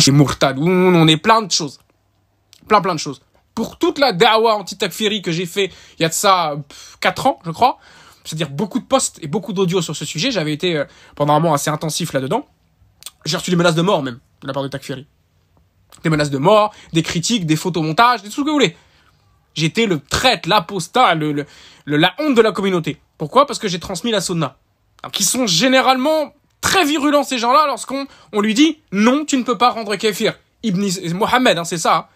chez Murtadoun, on est plein de choses. Plein, plein de choses. Pour toute la dawa anti-takfiri que j'ai fait il y a de ça quatre 4 ans, je crois, c'est-à-dire beaucoup de posts et beaucoup d'audios sur ce sujet, j'avais été euh, pendant un moment assez intensif là-dedans, j'ai reçu des menaces de mort même, de la part de Takfiri. Des menaces de mort, des critiques, des photomontages, des tout ce que vous voulez. J'étais le traître, l'apostat, le, la honte de la communauté. Pourquoi Parce que j'ai transmis la sauna. Qui sont généralement très virulents ces gens-là lorsqu'on on lui dit non, tu ne peux pas rendre kéfir. Ibn Mohamed, hein, c'est ça. Hein.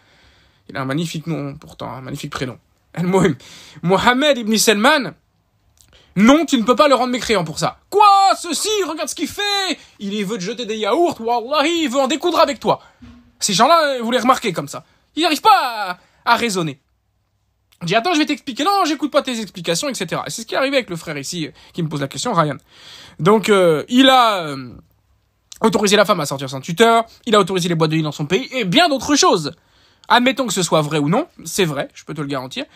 Il a un magnifique nom pourtant, un magnifique prénom. Mohamed Ibn Selman. Non, tu ne peux pas le rendre mécréant pour ça. Quoi Ceci, regarde ce qu'il fait Il veut te jeter des yaourts, wallahi, il veut en découdre avec toi. Ces gens-là, vous les remarquez comme ça. Ils n'arrivent pas à raisonner. J'ai attends, je vais t'expliquer. Non, j'écoute pas tes explications, etc. Et c'est ce qui est arrivé avec le frère ici euh, qui me pose la question, Ryan. Donc, euh, il a euh, autorisé la femme à sortir sans tuteur, il a autorisé les boîtes de nuit dans son pays et bien d'autres choses. Admettons que ce soit vrai ou non, c'est vrai, je peux te le garantir.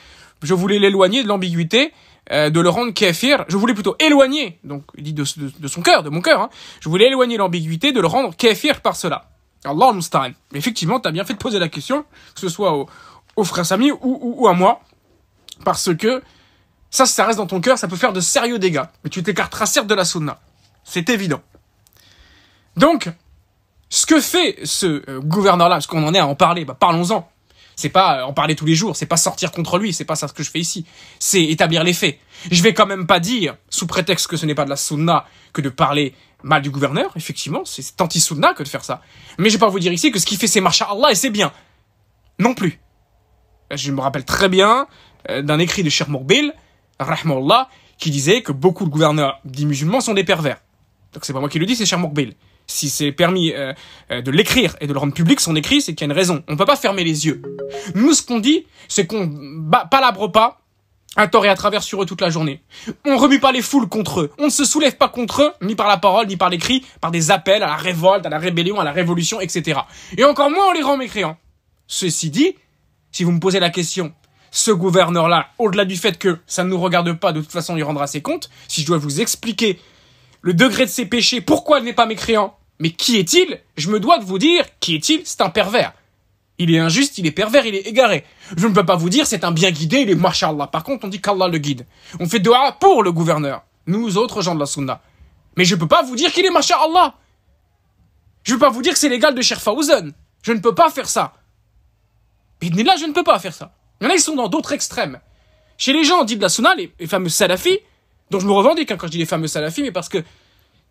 Je voulais l'éloigner de l'ambiguïté, euh, de le rendre kafir. Je voulais plutôt éloigner, donc il dit de, son cœur, de mon cœur. Hein. Je voulais éloigner l'ambiguïté, de le rendre kafir par cela. mais Effectivement, t'as bien fait de poser la question, que ce soit au, au frère Samy ou, ou à moi. Parce que ça, si ça reste dans ton cœur, ça peut faire de sérieux dégâts. Mais tu t'écarteras certes de la sunna. C'est évident. Donc, ce que fait ce euh, gouverneur-là, parce qu'on en est à en parler, bah parlons-en. C'est pas euh, en parler tous les jours, c'est pas sortir contre lui, c'est pas ça ce que je fais ici. C'est établir les faits. Je vais quand même pas dire, sous prétexte que ce n'est pas de la sunna, que de parler mal du gouverneur, effectivement, c'est anti-sunna que de faire ça. Mais je vais pas vous dire ici que ce qu'il fait c'est marcha Allah et c'est bien. Non plus. Je me rappelle très bien euh, d'un écrit de Cheikh Mourbil, Allah, qui disait que beaucoup de gouverneurs dits musulmans sont des pervers. Donc c'est pas moi qui le dis, c'est Cheikh Si c'est permis euh, euh, de l'écrire et de le rendre public, son écrit, c'est qu'il y a une raison. On ne peut pas fermer les yeux. Nous, ce qu'on dit, c'est qu'on palabre pas à tort et à travers sur eux toute la journée. On remue pas les foules contre eux. On ne se soulève pas contre eux, ni par la parole, ni par l'écrit, par des appels à la révolte, à la rébellion, à la révolution, etc. Et encore moins on les rend mécréants. Ceci dit, si vous me posez la question, ce gouverneur-là, au-delà du fait que ça ne nous regarde pas, de toute façon, il rendra ses comptes. Si je dois vous expliquer le degré de ses péchés, pourquoi il n'est pas mécréant, mais qui est-il Je me dois de vous dire, qui est-il C'est un pervers. Il est injuste, il est pervers, il est égaré. Je ne peux pas vous dire, c'est un bien guidé, il est mashallah. Par contre, on dit qu'Allah le guide. On fait doha pour le gouverneur, nous autres gens de la sunna. Mais je ne peux pas vous dire qu'il est mashallah. Je ne peux pas vous dire que c'est l'égal de Sherfauzen. Je ne peux pas faire ça. là, je ne peux pas faire ça. Il y en a, ils sont dans d'autres extrêmes. Chez les gens, on dit de la sunna, les, les fameux salafis, dont je me revendique hein, quand je dis les fameux salafis, mais parce que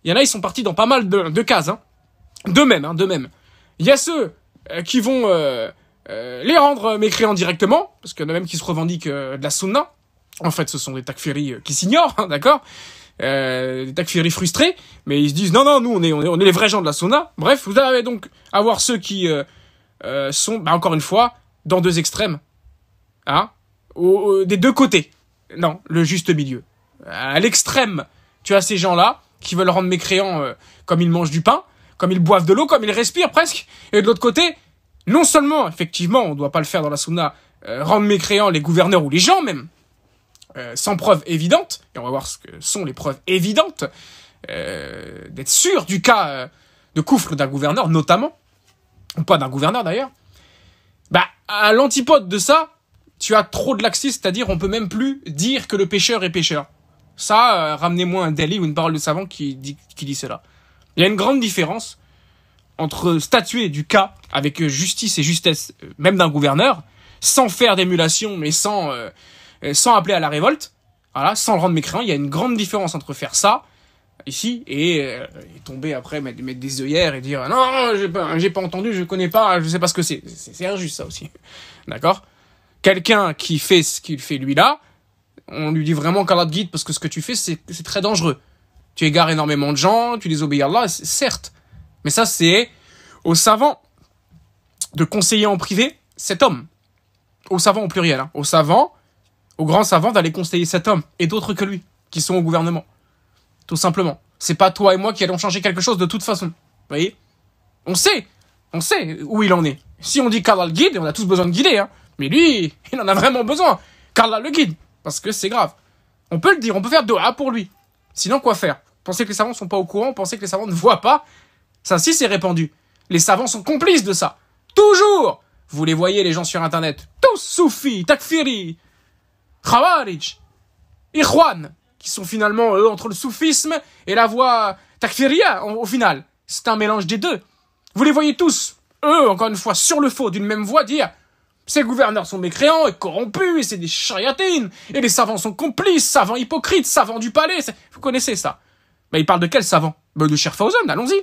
il y en a, ils sont partis dans pas mal de, cases, hein. de même, hein, de même. Il y a ceux euh, qui vont euh, euh, les rendre mécréants directement, parce qu'il y en a même qui se revendiquent de la sunna. En fait, ce sont des takfiris qui s'ignorent, hein, d'accord Des takfiris frustrés, mais ils se disent non, non, nous, on est, on est, les vrais gens de la sunna. Bref, vous allez donc avoir ceux qui sont, bah, encore une fois, dans deux extrêmes. Hein des deux côtés. Non, le juste milieu. À l'extrême, tu as ces gens-là qui veulent rendre mécréants euh, comme ils mangent du pain, comme ils boivent de l'eau, comme ils respirent presque. Et de l'autre côté, non seulement, effectivement, on ne doit pas le faire dans la sunna, euh, rendre mécréants les gouverneurs ou les gens même, euh, sans preuve évidente, et on va voir ce que sont les preuves évidentes, d'être sûr du cas de coufre d'un gouverneur notamment, ou pas d'un gouverneur d'ailleurs, bah, à l'antipode de ça, tu as trop de laxisme, c'est-à-dire on peut même plus dire que le pêcheur est pêcheur. Ça, euh, ramenez-moi un délit ou une parole de savant qui dit, qui dit cela. Il y a une grande différence entre statuer du cas avec justice et justesse, euh, même d'un gouverneur, sans faire d'émulation, mais sans, euh, sans appeler à la révolte, voilà, sans le rendre mécréant, il y a une grande différence entre faire ça, ici, et, tomber après, mettre, des œillères et dire « Non, j'ai pas, pas entendu, je connais pas, je sais pas ce que c'est ». C'est injuste, ça aussi. D'accord quelqu'un qui fait ce qu'il fait lui là, on lui dit vraiment qu'Allah guide parce que ce que tu fais, c'est très dangereux. Tu égares énormément de gens, tu désobéis à Allah, certes. Mais ça, c'est aux savants de conseiller en privé cet homme. Aux savants au pluriel, hein. aux savants, aux grands savants d'aller conseiller cet homme et d'autres que lui, qui sont au gouvernement. Tout simplement. C'est pas toi et moi qui allons changer quelque chose de toute façon. Vous voyez On sait, on sait où il en est. Si on dit qu'Allah guide, on a tous besoin de guider, hein. Mais lui, il en a vraiment besoin. Car là, le guide. Parce que c'est grave. On peut le dire, on peut faire doha pour lui. Sinon, quoi faire Pensez que les savants ne sont pas au courant, pensez que les savants ne voient pas. Ça, si, c'est répandu. Les savants sont complices de ça. Toujours Vous les voyez, les gens sur Internet. Tous soufis, takfiri, khawarij, ikhwan, qui sont finalement, eux, entre le soufisme et la voix takfiria, au final. C'est un mélange des deux. Vous les voyez tous, eux, encore une fois, sur le faux, d'une même voix, dire ces gouverneurs sont mécréants et corrompus, et c'est des chariatines, et les savants sont complices, savants hypocrites, savants du palais, vous connaissez ça. Mais ils parlent de quel savant ben, De Scherfhausen, allons-y.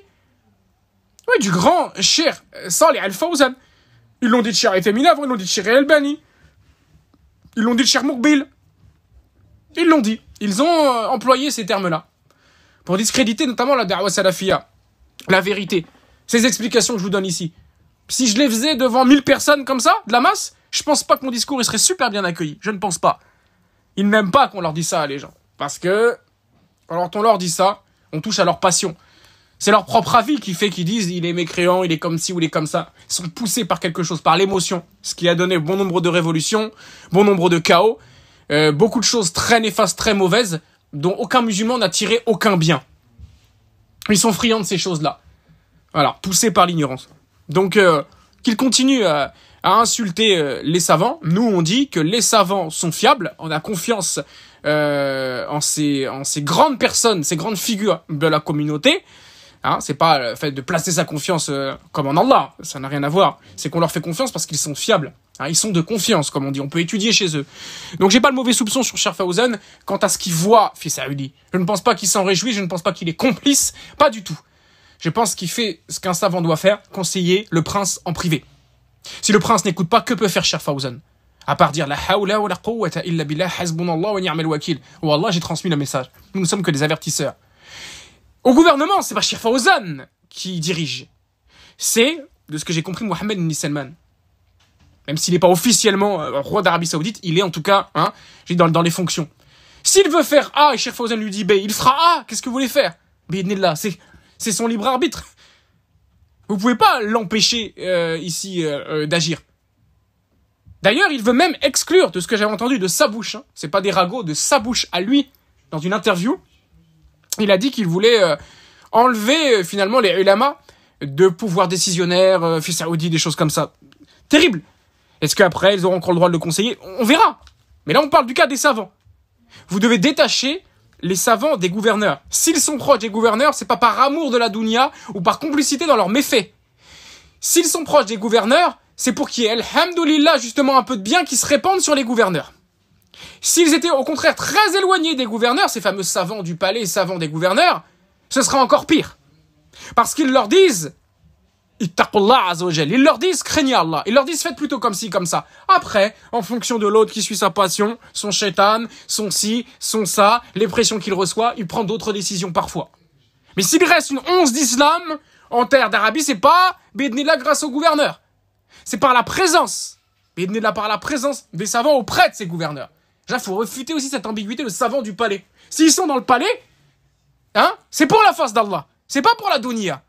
Oui, du grand Cher sans Al Alfhausen. Ils l'ont dit de Cher ils l'ont dit de Cher Elbani. Ils l'ont dit de Cher Mourbil. Ils l'ont dit. Ils ont euh, employé ces termes-là. Pour discréditer notamment la Da'wa Salafia. La vérité. Ces explications que je vous donne ici. Si je les faisais devant 1000 personnes comme ça, de la masse, je pense pas que mon discours il serait super bien accueilli. Je ne pense pas. Ils n'aiment pas qu'on leur dise ça à les gens. Parce que, alors on leur dit ça, on touche à leur passion. C'est leur propre avis qui fait qu'ils disent il est mécréant, il est comme ci ou il est comme ça. Ils sont poussés par quelque chose, par l'émotion. Ce qui a donné bon nombre de révolutions, bon nombre de chaos, euh, beaucoup de choses très néfastes, très mauvaises, dont aucun musulman n'a tiré aucun bien. Ils sont friands de ces choses-là. Voilà, poussés par l'ignorance. Donc, euh, qu'il continue à, insulter euh, les savants. Nous, on dit que les savants sont fiables. On a confiance euh, en, ces, en ces grandes personnes, ces grandes figures de la communauté. Hein, c'est pas le fait de placer sa confiance comme en Allah, ça n'a rien à voir. C'est qu'on leur fait confiance parce qu'ils sont fiables. Hein, ils sont de confiance, comme on dit. On peut étudier chez eux. Donc j'ai pas le mauvais soupçon sur Scherfhausen quant à ce qu'il voit, fils saoudi Je ne pense pas qu'il s'en réjouisse. je ne pense pas qu'il est complice, pas du tout je pense qu'il fait ce qu'un savant doit faire, conseiller le prince en privé. Si le prince n'écoute pas, que peut faire Ozan À part dire la hawla wa la quwwata illa billah hasbunallah wa ni'mal Oh Allah, j'ai transmis le message. Nous ne sommes que des avertisseurs. Au gouvernement, c'est pas Ozan qui dirige. C'est, de ce que j'ai compris, Mohamed Nisselman. Même s'il n'est pas officiellement euh, roi d'Arabie Saoudite, il est en tout cas, hein, dans, les fonctions. S'il veut faire A et lui dit B, il fera A. Qu'est-ce que vous voulez faire Bidnillah, c'est c'est son libre arbitre. Vous pouvez pas l'empêcher euh, ici euh, euh, d'agir. D'ailleurs, il veut même exclure de ce que j'avais entendu de sa bouche. Ce hein. c'est pas des ragots, de sa bouche à lui dans une interview. Il a dit qu'il voulait enlever finalement les ulamas de pouvoir décisionnaire, fils saoudi, des choses comme ça. Terrible. Est-ce qu'après ils auront encore le droit de le conseiller On verra. Mais là, on parle du cas des savants. Vous devez détacher les savants des gouverneurs. S'ils sont proches des gouverneurs, c'est pas par amour de la dounia ou par complicité dans leurs méfaits. S'ils sont proches des gouverneurs, c'est pour qu'il y ait, justement un peu de bien qui se répande sur les gouverneurs. S'ils étaient au contraire très éloignés des gouverneurs, ces fameux savants du palais, savants des gouverneurs, ce serait encore pire. Parce qu'ils leur disent, ils leur disent craignez Allah. Ils leur disent faites plutôt comme ci, comme ça. Après, en fonction de l'autre qui suit sa passion, son shaitan, son ci, son ça, les pressions qu'il reçoit, il prend d'autres décisions parfois. Mais s'il reste une once d'islam en terre d'Arabie, c'est pas la grâce au gouverneur. C'est par la présence. par la présence des savants auprès de ces gouverneurs. Là, faut refuter aussi cette ambiguïté, le savant du palais. S'ils sont dans le palais, hein, c'est pour la face d'Allah. C'est pas pour la dunya.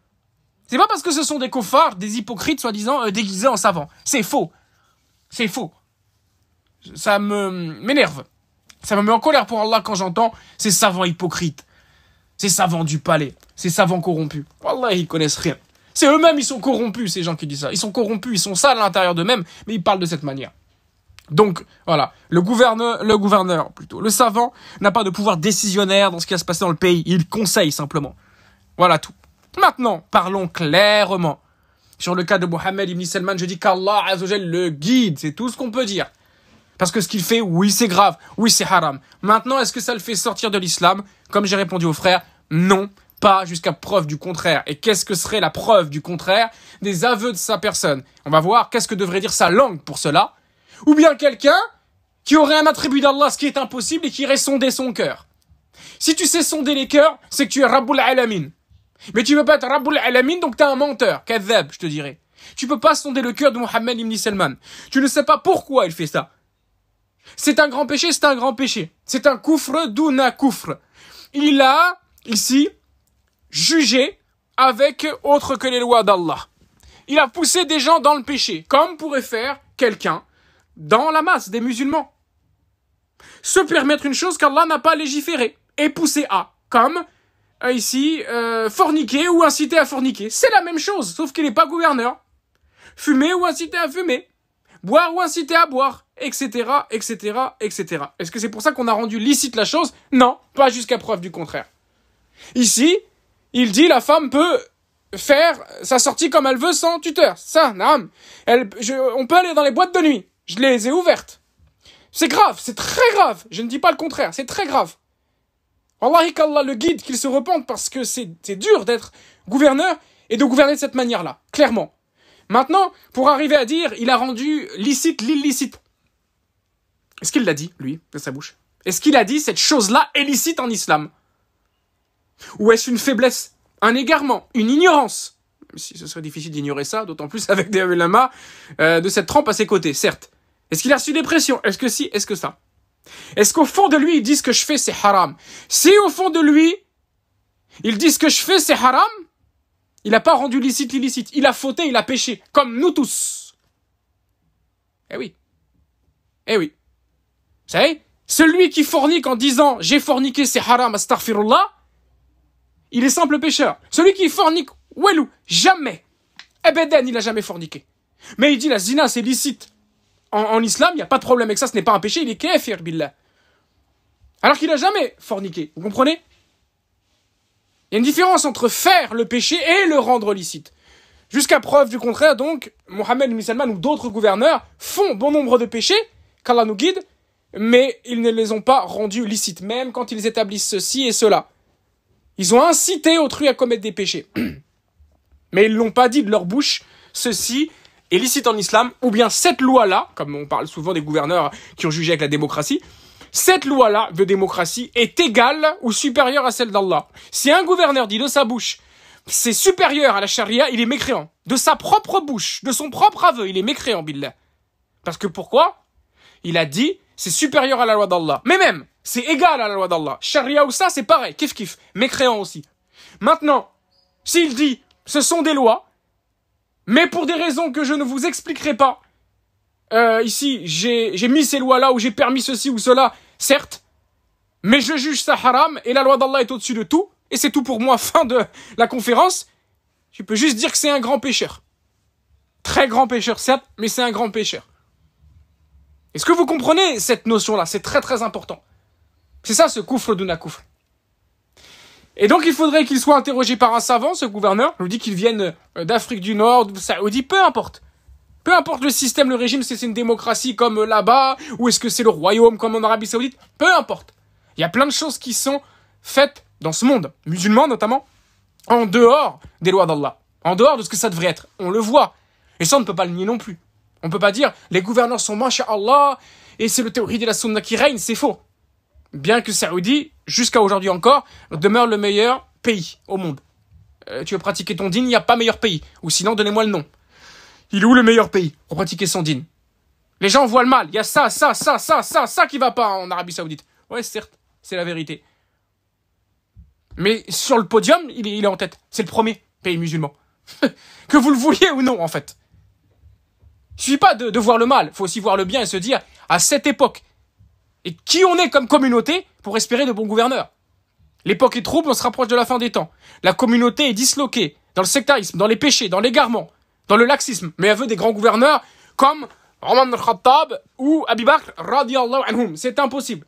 C'est pas parce que ce sont des cofards, des hypocrites soi-disant euh, déguisés en savants. C'est faux. C'est faux. Ça me euh, m'énerve. Ça me met en colère pour Allah quand j'entends ces savants hypocrites. Ces savants du palais, ces savants corrompus. Allah, ils connaissent rien. C'est eux-mêmes, ils sont corrompus, ces gens qui disent ça. Ils sont corrompus, ils sont sales à l'intérieur d'eux-mêmes, mais ils parlent de cette manière. Donc, voilà, le gouverneur, le gouverneur plutôt, le savant n'a pas de pouvoir décisionnaire dans ce qui va se passer dans le pays. Il conseille simplement. Voilà tout. Maintenant, parlons clairement. Sur le cas de Mohamed Ibn Salman, je dis qu'Allah le guide, c'est tout ce qu'on peut dire. Parce que ce qu'il fait, oui, c'est grave, oui, c'est haram. Maintenant, est-ce que ça le fait sortir de l'islam Comme j'ai répondu au frère, non, pas jusqu'à preuve du contraire. Et qu'est-ce que serait la preuve du contraire Des aveux de sa personne. On va voir qu'est-ce que devrait dire sa langue pour cela. Ou bien quelqu'un qui aurait un attribut d'Allah, ce qui est impossible, et qui irait sonder son cœur. Si tu sais sonder les cœurs, c'est que tu es Rabbul Alamin. Mais tu veux pas être Rabbul Alamin, donc t'es un menteur. Kazab, je te dirais. Tu peux pas sonder le cœur de Mohammed ibn Salman. Tu ne sais pas pourquoi il fait ça. C'est un grand péché, c'est un grand péché. C'est un coufre d'una koufre. Il a, ici, jugé avec autre que les lois d'Allah. Il a poussé des gens dans le péché, comme pourrait faire quelqu'un dans la masse des musulmans. Se permettre une chose qu'Allah n'a pas légiférée et poussé à, comme ici, euh, forniquer ou inciter à forniquer. C'est la même chose, sauf qu'il n'est pas gouverneur. Fumer ou inciter à fumer. Boire ou inciter à boire, etc., etc., etc. Est-ce que c'est pour ça qu'on a rendu licite la chose Non, pas jusqu'à preuve du contraire. Ici, il dit la femme peut faire sa sortie comme elle veut sans tuteur. Ça, nam. Elle, on peut aller dans les boîtes de nuit. Je les ai ouvertes. C'est grave, c'est très grave. Je ne dis pas le contraire, c'est très grave. Allah le guide, qu'il se repente parce que c'est dur d'être gouverneur et de gouverner de cette manière-là, clairement. Maintenant, pour arriver à dire, il a rendu licite l'illicite. Est-ce qu'il l'a dit, lui, de sa bouche Est-ce qu'il a dit cette chose-là est licite en islam Ou est-ce une faiblesse, un égarement, une ignorance Si ce serait difficile d'ignorer ça, d'autant plus avec des ulama euh, de cette trempe à ses côtés, certes. Est-ce qu'il a reçu des pressions Est-ce que si Est-ce que ça est-ce qu'au fond de lui, il dit que je fais, c'est haram Si au fond de lui, il dit que je fais, c'est haram, il n'a pas rendu licite l'illicite. Il a fauté, il a péché, comme nous tous. Eh oui. Eh oui. Celui qui fornique en disant « j'ai forniqué, c'est haram, astaghfirullah », il est simple pécheur. Celui qui fornique, welou, jamais. Ebeden, il n'a jamais forniqué. Mais il dit « la zina, c'est licite » en, islam, il n'y a pas de problème avec ça, ce n'est pas un péché, il est kafir billah. Alors qu'il n'a jamais forniqué, vous comprenez Il y a une différence entre faire le péché et le rendre licite. Jusqu'à preuve du contraire, donc, Mohamed ibn ou d'autres gouverneurs font bon nombre de péchés, qu'Allah nous guide, mais ils ne les ont pas rendus licites, même quand ils établissent ceci et cela. Ils ont incité autrui à commettre des péchés. Mais ils l'ont pas dit de leur bouche, ceci est licite en islam, ou bien cette loi-là, comme on parle souvent des gouverneurs qui ont jugé avec la démocratie, cette loi-là de démocratie est égale ou supérieure à celle d'Allah. Si un gouverneur dit de sa bouche, c'est supérieur à la charia, il est mécréant. De sa propre bouche, de son propre aveu, il est mécréant, Billah. Parce que pourquoi Il a dit, c'est supérieur à la loi d'Allah. Mais même, c'est égal à la loi d'Allah. Charia ou ça, c'est pareil. Kif kif. Mécréant aussi. Maintenant, s'il dit, ce sont des lois, mais pour des raisons que je ne vous expliquerai pas, euh, ici, j'ai mis ces lois-là ou j'ai permis ceci ou cela, certes, mais je juge ça haram et la loi d'Allah est au-dessus de tout, et c'est tout pour moi, fin de la conférence. Je peux juste dire que c'est un grand pécheur. Très grand pécheur, certes, mais c'est un grand pécheur. Est-ce que vous comprenez cette notion-là C'est très très important. C'est ça ce coufre de et donc il faudrait qu'il soit interrogé par un savant, ce gouverneur, on nous dit qu'il vienne euh, d'Afrique du Nord, de Saoudi, peu importe. Peu importe le système, le régime, si c'est une démocratie comme euh, là-bas, ou est-ce que c'est le royaume comme en Arabie Saoudite, peu importe. Il y a plein de choses qui sont faites dans ce monde, musulman notamment, en dehors des lois d'Allah, en dehors de ce que ça devrait être. On le voit. Et ça, on ne peut pas le nier non plus. On ne peut pas dire, les gouverneurs sont Allah, et c'est le théorie de la sunna qui règne, c'est faux. Bien que Saoudi jusqu'à aujourd'hui encore, demeure le meilleur pays au monde. Euh, tu veux pratiquer ton dîne il n'y a pas meilleur pays. Ou sinon, donnez-moi le nom. Il est où le meilleur pays pour pratiquer son dîne Les gens voient le mal. Il y a ça, ça, ça, ça, ça, ça qui va pas en Arabie Saoudite. Ouais, certes, c'est la vérité. Mais sur le podium, il est, en tête. C'est le premier pays musulman. que vous le vouliez ou non, en fait. Il suffit pas de, voir le mal. Il Faut aussi voir le bien et se dire, à cette époque, et qui on est comme communauté pour espérer de bons gouverneurs. L'époque est trouble, on se rapproche de la fin des temps. La communauté est disloquée dans le sectarisme, dans les péchés, dans l'égarement, dans le laxisme, mais elle veut des grands gouverneurs comme Roman al-Khattab ou Abi Bakr radiallahu anhum. C'est impossible.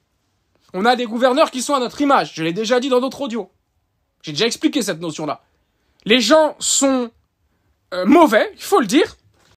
On a des gouverneurs qui sont à notre image. Je l'ai déjà dit dans d'autres audios. J'ai déjà expliqué cette notion-là. Les gens sont euh, mauvais, il faut le dire,